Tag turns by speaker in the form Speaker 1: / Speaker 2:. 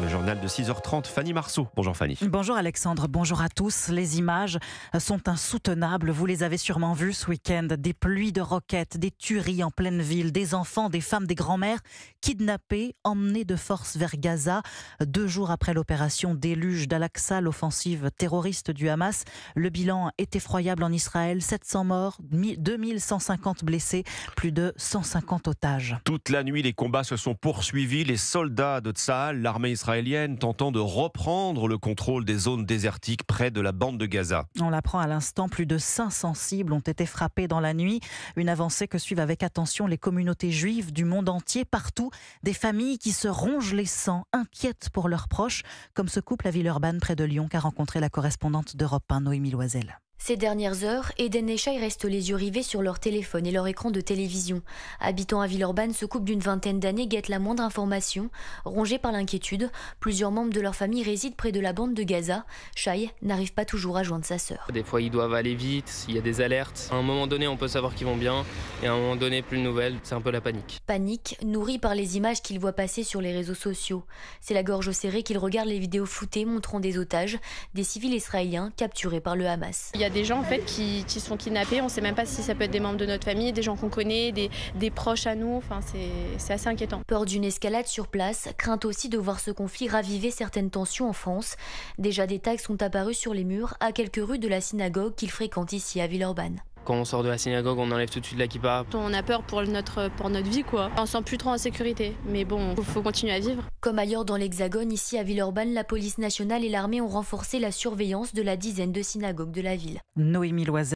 Speaker 1: Le journal de 6h30, Fanny Marceau. Bonjour Fanny.
Speaker 2: Bonjour Alexandre, bonjour à tous. Les images sont insoutenables. Vous les avez sûrement vues ce week-end. Des pluies de roquettes, des tueries en pleine ville, des enfants, des femmes, des grands-mères kidnappés, emmenés de force vers Gaza. Deux jours après l'opération déluge dal l'offensive terroriste du Hamas, le bilan est effroyable en Israël. 700 morts, 2150 blessés, plus de 150 otages.
Speaker 1: Toute la nuit, les combats se sont poursuivis. Les soldats de Tsahal, l'armée israélienne tentant de reprendre le contrôle des zones désertiques près de la bande de Gaza.
Speaker 2: On l'apprend à l'instant, plus de 500 cibles ont été frappées dans la nuit. Une avancée que suivent avec attention les communautés juives du monde entier, partout. Des familles qui se rongent les sangs, inquiètes pour leurs proches, comme ce couple à Villeurbanne près de Lyon qu'a rencontré la correspondante d'Europe 1, Noémie Loisel.
Speaker 3: Ces dernières heures, Eden et Shai restent les yeux rivés sur leur téléphone et leur écran de télévision. Habitants à Villeurbanne, ce couple d'une vingtaine d'années guette la moindre information. Rongés par l'inquiétude, plusieurs membres de leur famille résident près de la bande de Gaza. Shai n'arrive pas toujours à joindre sa sœur.
Speaker 1: Des fois, ils doivent aller vite, il y a des alertes. À un moment donné, on peut savoir qu'ils vont bien, et à un moment donné, plus de nouvelles. C'est un peu la panique.
Speaker 3: Panique, nourrie par les images qu'ils voient passer sur les réseaux sociaux. C'est la gorge serrée qu'ils regardent les vidéos foutées montrant des otages, des civils israéliens capturés par le Hamas
Speaker 4: des gens en fait qui, sont kidnappés. On ne sait même pas si ça peut être des membres de notre famille, des gens qu'on
Speaker 3: connaît, des, proches à nous. Enfin, c'est assez inquiétant. Peur d'une escalade sur place, crainte aussi de voir ce conflit raviver certaines tensions en France. Déjà, des tags sont apparus sur les murs à quelques rues de la synagogue qu'ils fréquentent ici à Villeurbanne
Speaker 1: quand on sort de la synagogue, on enlève tout de suite la kippa.
Speaker 4: On a peur pour notre, pour notre vie, quoi. On ne sent plus trop en sécurité. Mais bon, il faut continuer à vivre. Comme
Speaker 3: ailleurs dans l'Hexagone, ici à Villeurbanne, la police nationale et l'armée ont renforcé la surveillance de la dizaine de synagogues de la ville.
Speaker 2: Noémie Loisel.